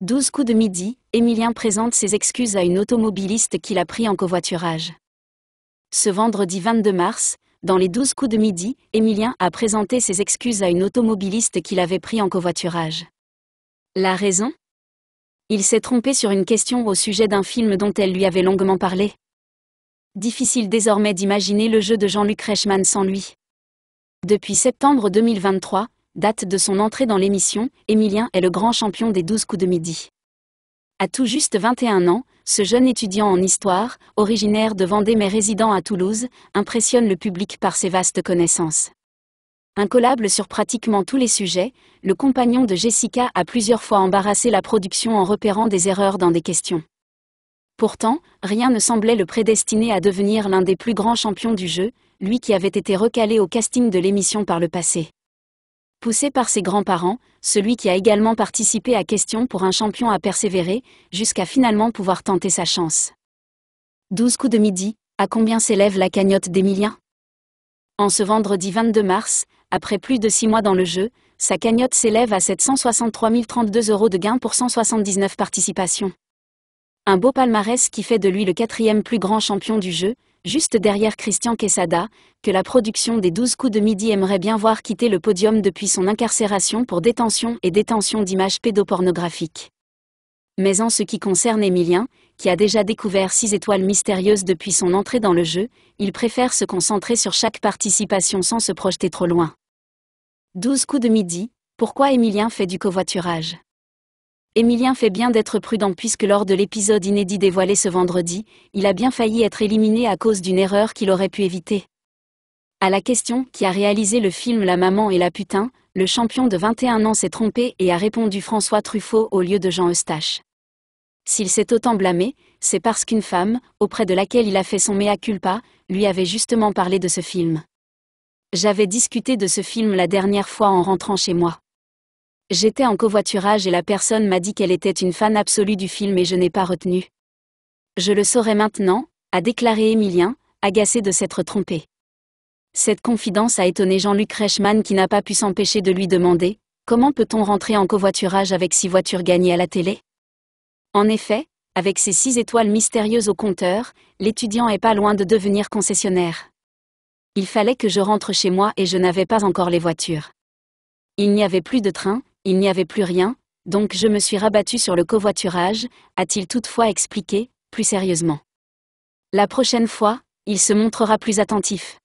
12 coups de midi, Émilien présente ses excuses à une automobiliste qu'il a pris en covoiturage. Ce vendredi 22 mars, dans les 12 coups de midi, Émilien a présenté ses excuses à une automobiliste qu'il avait pris en covoiturage. La raison Il s'est trompé sur une question au sujet d'un film dont elle lui avait longuement parlé. Difficile désormais d'imaginer le jeu de Jean-Luc Reichmann sans lui. Depuis septembre 2023, date de son entrée dans l'émission, Émilien est le grand champion des 12 coups de midi. À tout juste 21 ans, ce jeune étudiant en histoire, originaire de Vendée mais résident à Toulouse, impressionne le public par ses vastes connaissances. Incollable sur pratiquement tous les sujets, le compagnon de Jessica a plusieurs fois embarrassé la production en repérant des erreurs dans des questions. Pourtant, rien ne semblait le prédestiner à devenir l'un des plus grands champions du jeu, lui qui avait été recalé au casting de l'émission par le passé. Poussé par ses grands-parents, celui qui a également participé à Question pour un champion a persévéré, jusqu'à finalement pouvoir tenter sa chance. 12 coups de midi, à combien s'élève la cagnotte d'Emilien En ce vendredi 22 mars, après plus de 6 mois dans le jeu, sa cagnotte s'élève à 763 032 euros de gain pour 179 participations. Un beau palmarès qui fait de lui le quatrième plus grand champion du jeu, juste derrière Christian Quesada, que la production des 12 coups de midi aimerait bien voir quitter le podium depuis son incarcération pour détention et détention d'images pédopornographiques. Mais en ce qui concerne Emilien, qui a déjà découvert 6 étoiles mystérieuses depuis son entrée dans le jeu, il préfère se concentrer sur chaque participation sans se projeter trop loin. 12 coups de midi, pourquoi Émilien fait du covoiturage Émilien fait bien d'être prudent puisque lors de l'épisode inédit dévoilé ce vendredi, il a bien failli être éliminé à cause d'une erreur qu'il aurait pu éviter. À la question qui a réalisé le film La maman et la putain, le champion de 21 ans s'est trompé et a répondu François Truffaut au lieu de Jean Eustache. S'il s'est autant blâmé, c'est parce qu'une femme, auprès de laquelle il a fait son mea culpa, lui avait justement parlé de ce film. J'avais discuté de ce film la dernière fois en rentrant chez moi. J'étais en covoiturage et la personne m'a dit qu'elle était une fan absolue du film et je n'ai pas retenu. Je le saurai maintenant, a déclaré Émilien, agacé de s'être trompé. Cette confidence a étonné Jean-Luc Reichmann qui n'a pas pu s'empêcher de lui demander Comment peut-on rentrer en covoiturage avec six voitures gagnées à la télé En effet, avec ces six étoiles mystérieuses au compteur, l'étudiant est pas loin de devenir concessionnaire. Il fallait que je rentre chez moi et je n'avais pas encore les voitures. Il n'y avait plus de train, il n'y avait plus rien, donc je me suis rabattu sur le covoiturage, a-t-il toutefois expliqué, plus sérieusement. La prochaine fois, il se montrera plus attentif.